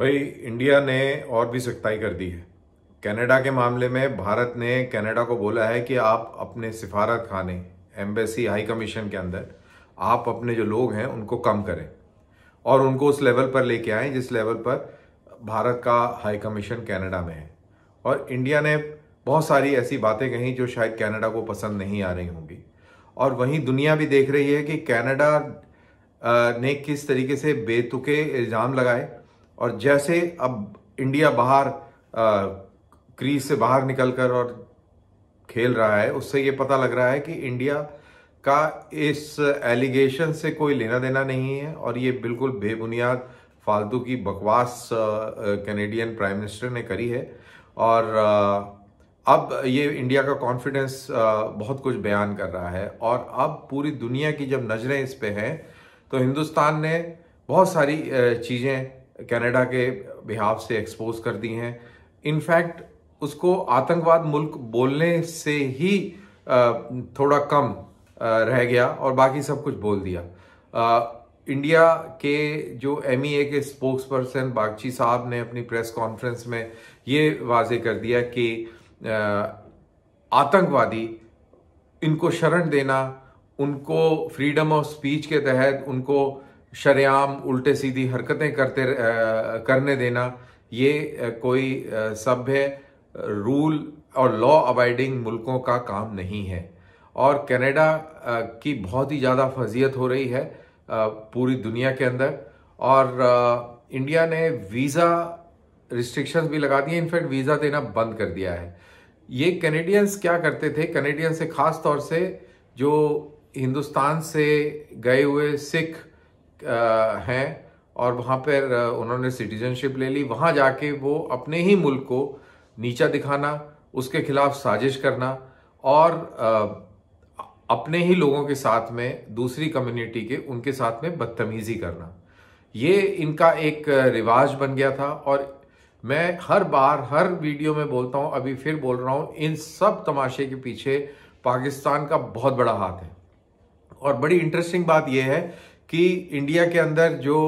भाई इंडिया ने और भी सख्ताई कर दी है कनाडा के मामले में भारत ने कनाडा को बोला है कि आप अपने सिफारत खाने एम्बेसी हाई कमीशन के अंदर आप अपने जो लोग हैं उनको कम करें और उनको उस लेवल पर लेके आए जिस लेवल पर भारत का हाई कमीशन कनाडा में है और इंडिया ने बहुत सारी ऐसी बातें कही जो शायद कनाडा को पसंद नहीं आ रही होंगी और वहीं दुनिया भी देख रही है कि कनाडा ने किस तरीके से बेतुके इल्ज़ाम लगाए और जैसे अब इंडिया बाहर क्रीज से बाहर निकलकर और खेल रहा है उससे ये पता लग रहा है कि इंडिया का इस एलिगेशन से कोई लेना देना नहीं है और ये बिल्कुल बेबुनियाद फालतू की बकवास कैनेडियन प्राइम मिनिस्टर ने करी है और अब ये इंडिया का कॉन्फिडेंस बहुत कुछ बयान कर रहा है और अब पूरी दुनिया की जब नज़रें इस पे हैं तो हिंदुस्तान ने बहुत सारी चीज़ें कनाडा के बिहाफ से एक्सपोज कर दी हैं इनफैक्ट उसको आतंकवाद मुल्क बोलने से ही थोड़ा कम रह गया और बाकी सब कुछ बोल दिया इंडिया के जो एम e के स्पोक्स पर्सन बागची साहब ने अपनी प्रेस कॉन्फ्रेंस में ये वाजे कर दिया कि आतंकवादी इनको शरण देना उनको फ्रीडम ऑफ स्पीच के तहत उनको शरेआम उल्टे सीधी हरकतें करते आ, करने देना ये कोई सभ्य रूल और लॉ अबाइडिंग मुल्कों का काम नहीं है और कनाडा की बहुत ही ज़्यादा फजीयत हो रही है पूरी दुनिया के अंदर और इंडिया ने वीज़ा रिस्ट्रिक्शंस भी लगा दिए इनफैक्ट वीज़ा देना बंद कर दिया है ये कैनेडियंस क्या करते थे कैनेडियंस से ख़ास तौर से जो हिंदुस्तान से गए हुए सिख हैं और वहाँ पर उन्होंने सिटीजनशिप ले ली वहाँ जाके वो अपने ही मुल्क को नीचा दिखाना उसके खिलाफ साजिश करना और अपने ही लोगों के साथ में दूसरी कम्युनिटी के उनके साथ में बदतमीज़ी करना ये इनका एक रिवाज बन गया था और मैं हर बार हर वीडियो में बोलता हूँ अभी फिर बोल रहा हूँ इन सब तमाशे के पीछे पाकिस्तान का बहुत बड़ा हाथ है और बड़ी इंटरेस्टिंग बात यह है कि इंडिया के अंदर जो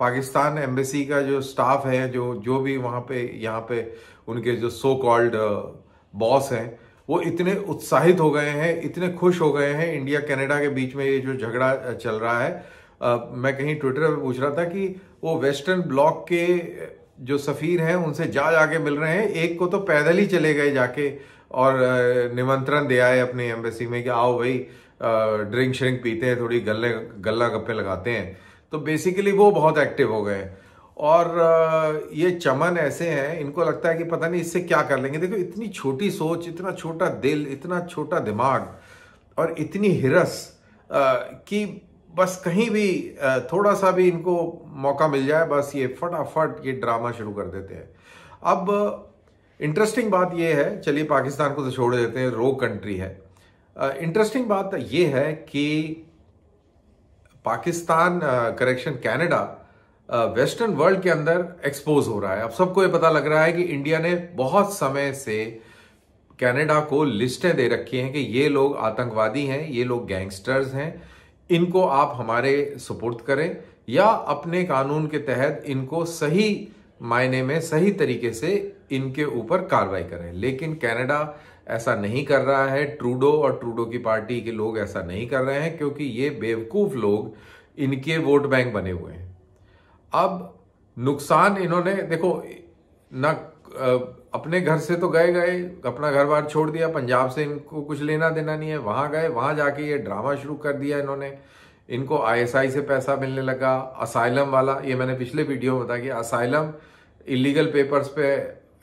पाकिस्तान एम्बेसी का जो स्टाफ है जो जो भी वहाँ पे यहाँ पे उनके जो सो कॉल्ड बॉस हैं वो इतने उत्साहित हो गए हैं इतने खुश हो गए हैं इंडिया कनाडा के बीच में ये जो झगड़ा uh, चल रहा है आ, uh, मैं कहीं ट्विटर पे पूछ रहा था कि वो वेस्टर्न ब्लॉक के uh, जो सफ़ीर हैं उनसे जा जाके मिल रहे हैं एक को तो पैदल ही चले गए जाके और निमंत्रण दिया है अपनी एम्बेसी में कि आओ भाई ड्रिंक श्रिंक पीते हैं थोड़ी गले गला गप्पे लगाते हैं तो बेसिकली वो बहुत एक्टिव हो गए और ये चमन ऐसे हैं इनको लगता है कि पता नहीं इससे क्या कर लेंगे देखो इतनी छोटी सोच इतना छोटा दिल इतना छोटा दिमाग और इतनी हिरस कि बस कहीं भी थोड़ा सा भी इनको मौका मिल जाए बस ये फटाफट ये ड्रामा शुरू कर देते हैं अब इंटरेस्टिंग बात यह है चलिए पाकिस्तान को तो छोड़ देते हैं रो कंट्री है इंटरेस्टिंग uh, बात ये है कि Pakistan correction Canada western world के अंदर एक्सपोज हो रहा है अब सबको ये पता लग रहा है कि इंडिया ने बहुत समय से कनाडा को लिस्टें दे रखी हैं कि ये लोग आतंकवादी हैं ये लोग गैंगस्टर्स हैं इनको आप हमारे सपोर्ट करें या अपने कानून के तहत इनको सही मायने में सही तरीके से इनके ऊपर कार्रवाई करें लेकिन कनाडा ऐसा नहीं कर रहा है ट्रूडो और ट्रूडो की पार्टी के लोग ऐसा नहीं कर रहे हैं क्योंकि ये बेवकूफ़ लोग इनके वोट बैंक बने हुए हैं अब नुकसान इन्होंने देखो ना अपने घर से तो गए गए अपना घर बार छोड़ दिया पंजाब से इनको कुछ लेना देना नहीं है वहाँ गए वहां जाके ये ड्रामा शुरू कर दिया इन्होंने इनको आईएसआई से पैसा मिलने लगा असाइलम वाला ये मैंने पिछले वीडियो में बताया कि असाइलम इलीगल पेपर्स पे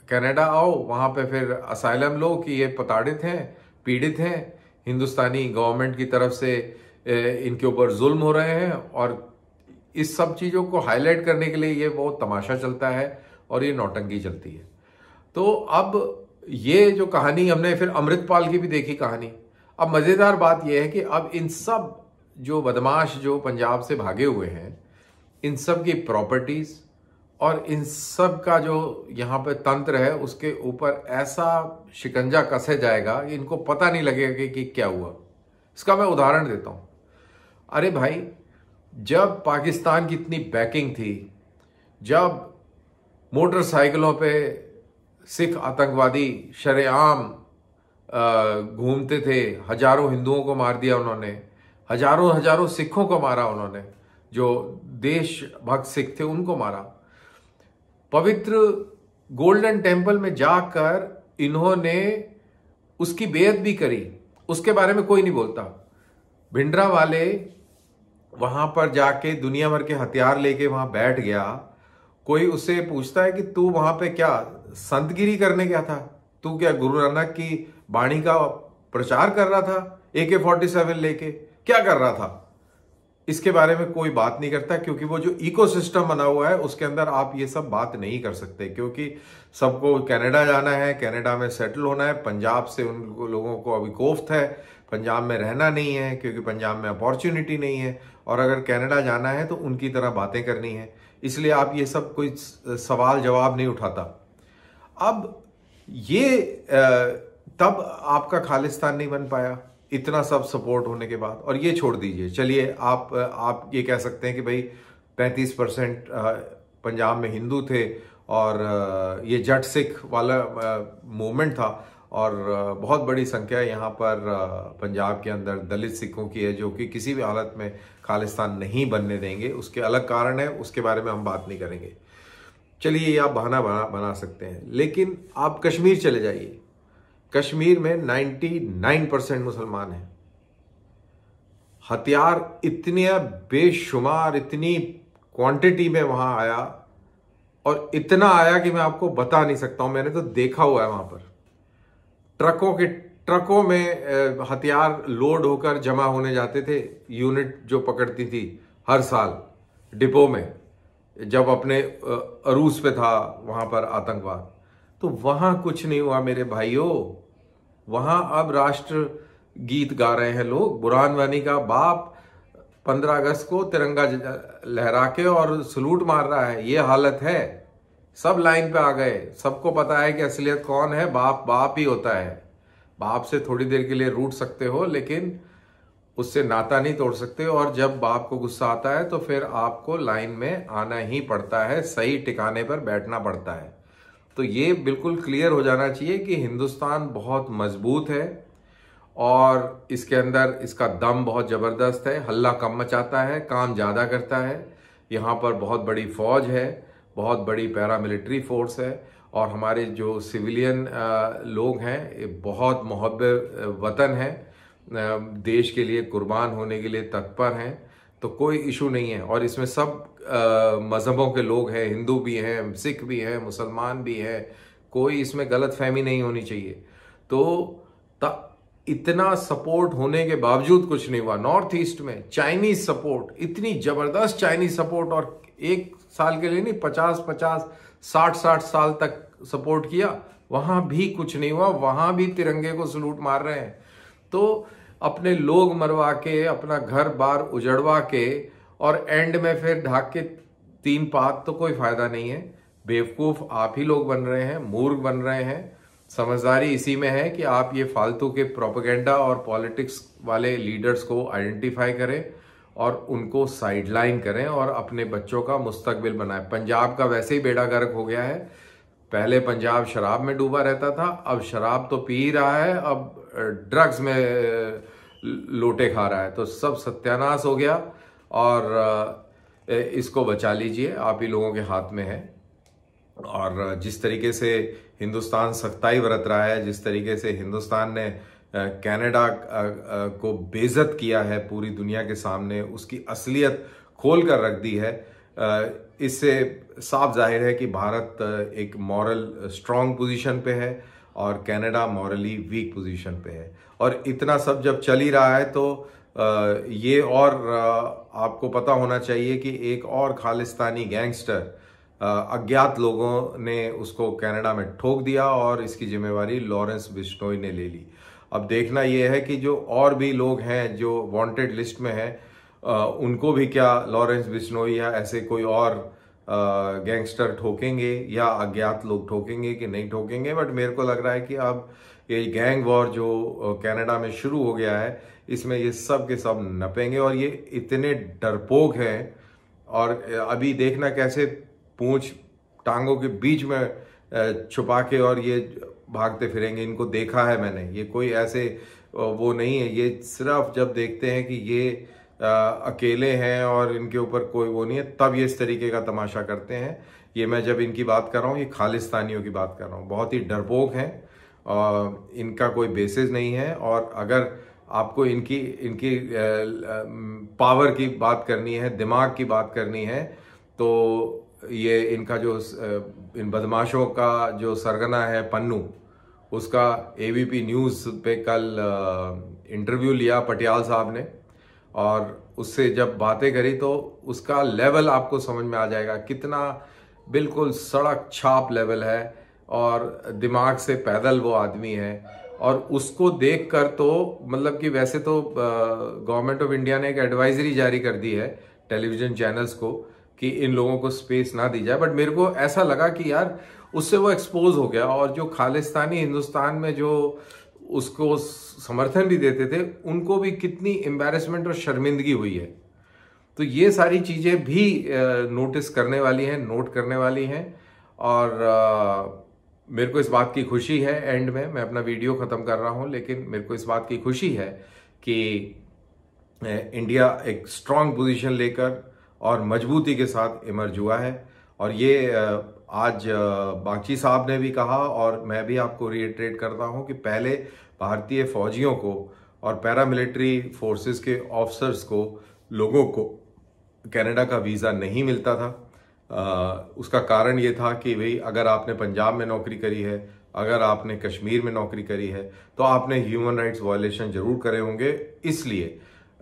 कनाडा आओ वहाँ पे फिर असाइलम लो कि ये प्रताड़ित हैं पीड़ित हैं हिंदुस्तानी गवर्नमेंट की तरफ से इनके ऊपर जुल्म हो रहे हैं और इस सब चीज़ों को हाईलाइट करने के लिए ये बहुत तमाशा चलता है और ये नौटंकी चलती है तो अब ये जो कहानी हमने फिर अमृतपाल की भी देखी कहानी अब मज़ेदार बात यह है कि अब इन सब जो बदमाश जो पंजाब से भागे हुए हैं इन सब की प्रॉपर्टीज़ और इन सब का जो यहाँ पे तंत्र है उसके ऊपर ऐसा शिकंजा कसे जाएगा कि इनको पता नहीं लगेगा कि, कि क्या हुआ इसका मैं उदाहरण देता हूँ अरे भाई जब पाकिस्तान की इतनी बैकिंग थी जब मोटरसाइकिलों पे सिख आतंकवादी शरेआम घूमते थे हजारों हिंदुओं को मार दिया उन्होंने हजारों हजारों सिखों को मारा उन्होंने जो देशभक्त सिख थे उनको मारा पवित्र गोल्डन टेम्पल में जाकर इन्होंने उसकी बेहद भी करी उसके बारे में कोई नहीं बोलता भिंडरा वाले वहां पर जाके दुनिया भर के हथियार लेके वहां बैठ गया कोई उसे पूछता है कि तू वहां पे क्या संतगिरी करने गया था तू क्या गुरु नानक की वाणी का प्रचार कर रहा था ए के फोर्टी सेवन लेके क्या कर रहा था इसके बारे में कोई बात नहीं करता क्योंकि वो जो इकोसिस्टम बना हुआ है उसके अंदर आप ये सब बात नहीं कर सकते क्योंकि सबको कनाडा जाना है कनाडा में सेटल होना है पंजाब से उन लोगों को अभी कोफ्त है पंजाब में रहना नहीं है क्योंकि पंजाब में अपॉर्चुनिटी नहीं है और अगर कनाडा जाना है तो उनकी तरह बातें करनी है इसलिए आप ये सब कोई सवाल जवाब नहीं उठाता अब ये तब आपका खालिस्तान नहीं बन पाया इतना सब सपोर्ट होने के बाद और ये छोड़ दीजिए चलिए आप आप ये कह सकते हैं कि भाई 35 परसेंट पंजाब में हिंदू थे और ये जट सिख वाला मूवमेंट था और बहुत बड़ी संख्या यहाँ पर पंजाब के अंदर दलित सिखों की है जो कि किसी भी हालत में खालिस्तान नहीं बनने देंगे उसके अलग कारण है उसके बारे में हम बात नहीं करेंगे चलिए ये आप बहाना बना बना सकते हैं लेकिन आप कश्मीर चले जाइए कश्मीर में 99 परसेंट मुसलमान हैं हथियार इतने बेशुमार इतनी क्वांटिटी में वहां आया और इतना आया कि मैं आपको बता नहीं सकता हूं मैंने तो देखा हुआ है वहां पर ट्रकों के ट्रकों में हथियार लोड होकर जमा होने जाते थे यूनिट जो पकड़ती थी हर साल डिपो में जब अपने अरूस पे था वहां पर आतंकवाद तो वहां कुछ नहीं हुआ मेरे भाइयों वहां अब राष्ट्र गीत गा रहे हैं लोग बुरहान वानी का बाप 15 अगस्त को तिरंगा लहरा के और सलूट मार रहा है ये हालत है सब लाइन पे आ गए सबको पता है कि असलियत कौन है बाप बाप ही होता है बाप से थोड़ी देर के लिए रूट सकते हो लेकिन उससे नाता नहीं तोड़ सकते और जब बाप को गुस्सा आता है तो फिर आपको लाइन में आना ही पड़ता है सही ठिकाने पर बैठना पड़ता है तो ये बिल्कुल क्लियर हो जाना चाहिए कि हिंदुस्तान बहुत मजबूत है और इसके अंदर इसका दम बहुत ज़बरदस्त है हल्ला कम मचाता है काम ज़्यादा करता है यहाँ पर बहुत बड़ी फौज है बहुत बड़ी पैरामिलिट्री फोर्स है और हमारे जो सिविलियन लोग हैं बहुत मोहब्ब वतन है देश के लिए कुर्बान होने के लिए तत्पर हैं तो कोई इशू नहीं है और इसमें सब मज़हबों के लोग हैं हिंदू भी हैं सिख भी हैं मुसलमान भी हैं कोई इसमें गलत फहमी नहीं होनी चाहिए तो इतना सपोर्ट होने के बावजूद कुछ नहीं हुआ नॉर्थ ईस्ट में चाइनीज सपोर्ट इतनी ज़बरदस्त चाइनीज सपोर्ट और एक साल के लिए नहीं पचास पचास साठ साठ साल तक सपोर्ट किया वहाँ भी कुछ नहीं हुआ वहाँ भी तिरंगे को सलूट मार रहे हैं तो अपने लोग मरवा के अपना घर बार उजड़वा के और एंड में फिर ढाक के तीन पात तो कोई फायदा नहीं है बेवकूफ आप ही लोग बन रहे हैं मूर्ख बन रहे हैं समझदारी इसी में है कि आप ये फालतू के प्रोपेगेंडा और पॉलिटिक्स वाले लीडर्स को आइडेंटिफाई करें और उनको साइडलाइन करें और अपने बच्चों का मुस्तकबिल बनाएं पंजाब का वैसे ही बेड़ा गर्क हो गया है पहले पंजाब शराब में डूबा रहता था अब शराब तो पी रहा है अब ड्रग्स में लोटे खा रहा है तो सब सत्यानाश हो गया और इसको बचा लीजिए आप ही लोगों के हाथ में है और जिस तरीके से हिंदुस्तान सख्ताई बरत रहा है जिस तरीके से हिंदुस्तान ने कनाडा को बेजत किया है पूरी दुनिया के सामने उसकी असलियत खोल कर रख दी है इससे साफ जाहिर है कि भारत एक मॉरल स्ट्रांग पोजीशन पे है और कनाडा मॉरली वीक पोजीशन पे है और इतना सब जब चल ही रहा है तो ये और आपको पता होना चाहिए कि एक और खालिस्तानी गैंगस्टर अज्ञात लोगों ने उसको कनाडा में ठोक दिया और इसकी जिम्मेवारी लॉरेंस बिश्नोई ने ले ली अब देखना यह है कि जो और भी लोग हैं जो वांटेड लिस्ट में हैं उनको भी क्या लॉरेंस बिश्नोई या ऐसे कोई और गैंगस्टर ठोकेंगे या अज्ञात लोग ठोकेंगे कि नहीं ठोकेंगे बट मेरे को लग रहा है कि अब ये गैंग वॉर जो कनाडा में शुरू हो गया है इसमें ये सब के सब नपेंगे और ये इतने डरपोक हैं और अभी देखना कैसे पूछ टांगों के बीच में छुपा के और ये भागते फिरेंगे इनको देखा है मैंने ये कोई ऐसे वो नहीं है ये सिर्फ जब देखते हैं कि ये आ, अकेले हैं और इनके ऊपर कोई वो नहीं है तब ये इस तरीके का तमाशा करते हैं ये मैं जब इनकी बात कर रहा हूँ ये खालिस्तानियों की बात कर रहा हूँ बहुत ही डरपोक हैं और इनका कोई बेसिस नहीं है और अगर आपको इनकी इनकी पावर की बात करनी है दिमाग की बात करनी है तो ये इनका जो इन बदमाशों का जो सरगना है पन्नू उसका एबीपी न्यूज़ पे कल इंटरव्यू लिया पटियाल साहब ने और उससे जब बातें करी तो उसका लेवल आपको समझ में आ जाएगा कितना बिल्कुल सड़क छाप लेवल है और दिमाग से पैदल वो आदमी है और उसको देख कर तो मतलब कि वैसे तो गवर्नमेंट ऑफ इंडिया ने एक एडवाइजरी जारी कर दी है टेलीविज़न चैनल्स को कि इन लोगों को स्पेस ना दी जाए बट मेरे को ऐसा लगा कि यार उससे वो एक्सपोज हो गया और जो खालिस्तानी हिंदुस्तान में जो उसको समर्थन भी देते थे उनको भी कितनी एम्बेरसमेंट और शर्मिंदगी हुई है तो ये सारी चीज़ें भी नोटिस करने वाली हैं नोट करने वाली हैं और मेरे को इस बात की खुशी है एंड में मैं अपना वीडियो ख़त्म कर रहा हूँ लेकिन मेरे को इस बात की खुशी है कि इंडिया एक स्ट्रांग पोजीशन लेकर और मजबूती के साथ इमर्ज हुआ है और ये आज बागची साहब ने भी कहा और मैं भी आपको रिएट्रेट करता हूं कि पहले भारतीय फौजियों को और पैरामिलिट्री फोर्सेस के ऑफिसर्स को लोगों को कनाडा का वीज़ा नहीं मिलता था आ, उसका कारण ये था कि भाई अगर आपने पंजाब में नौकरी करी है अगर आपने कश्मीर में नौकरी करी है तो आपने ह्यूमन राइट्स वायलेशन ज़रूर करे होंगे इसलिए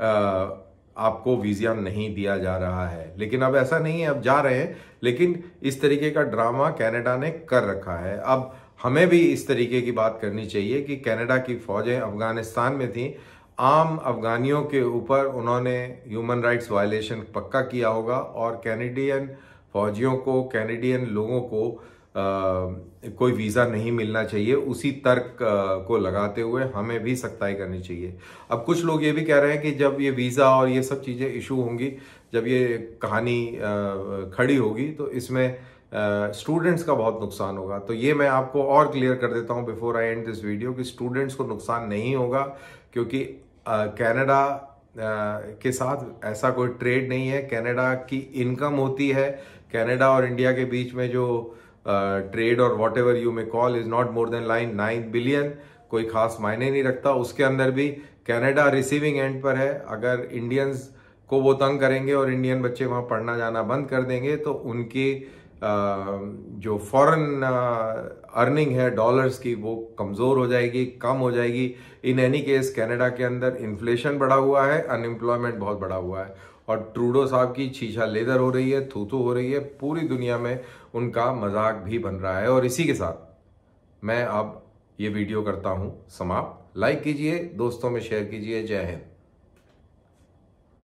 आ, आपको वीज़ा नहीं दिया जा रहा है लेकिन अब ऐसा नहीं है अब जा रहे हैं लेकिन इस तरीके का ड्रामा कनाडा ने कर रखा है अब हमें भी इस तरीके की बात करनी चाहिए कि कनाडा की फ़ौजें अफ़गानिस्तान में थी आम अफ़गानियों के ऊपर उन्होंने ह्यूमन राइट्स वायलेशन पक्का किया होगा और कैनेडियन फौजियों को कैनेडियन लोगों को कोई वीज़ा नहीं मिलना चाहिए उसी तर्क को लगाते हुए हमें भी सख्ताई करनी चाहिए अब कुछ लोग ये भी कह रहे हैं कि जब ये वीज़ा और ये सब चीज़ें इशू होंगी जब ये कहानी खड़ी होगी तो इसमें स्टूडेंट्स का बहुत नुकसान होगा तो ये मैं आपको और क्लियर कर देता हूँ before I end this video कि स्टूडेंट्स को नुकसान नहीं होगा क्योंकि कैनेडा के साथ ऐसा कोई ट्रेड नहीं है कैनेडा की इनकम होती है कैनेडा और इंडिया के बीच में जो ट्रेड और whatever you may call is not more than line nine billion कोई खास मायने नहीं रखता उसके अंदर भी कनाडा रिसीविंग एंड पर है अगर इंडियंस को वो तंग करेंगे और इंडियन बच्चे वहाँ पढ़ना जाना बंद कर देंगे तो उनकी uh, जो फॉरेन अर्निंग uh, है डॉलर्स की वो कमज़ोर हो जाएगी कम हो जाएगी इन एनी केस कनाडा के अंदर इन्फ्लेशन बढ़ा हुआ है अनएम्प्लॉयमेंट बहुत बढ़ा हुआ है और ट्रूडो साहब की छीछा लेदर हो रही है थूथू हो रही है पूरी दुनिया में उनका मजाक भी बन रहा है और इसी के साथ मैं अब ये वीडियो करता हूँ समाप्त लाइक कीजिए दोस्तों में शेयर कीजिए जय हिंद